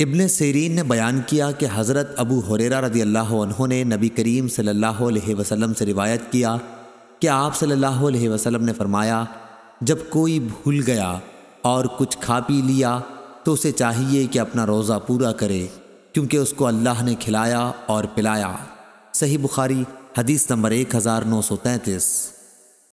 इब्ने सरीन ने बयान किया कि हज़रत अबू हुरेरा रदी अल्लाह ने नबी करीम सल्लल्लाहु अलैहि वसल्लम से रिवायत किया कि आप सल्लल्लाहु अलैहि वसल्लम ने फरमाया जब कोई भूल गया और कुछ खा पी लिया तो उसे चाहिए कि अपना रोज़ा पूरा करे क्योंकि उसको अल्लाह ने खिलाया और पिलाया सही बुखारी हदीस नंबर एक हज़ार नौ सौ तैंतीस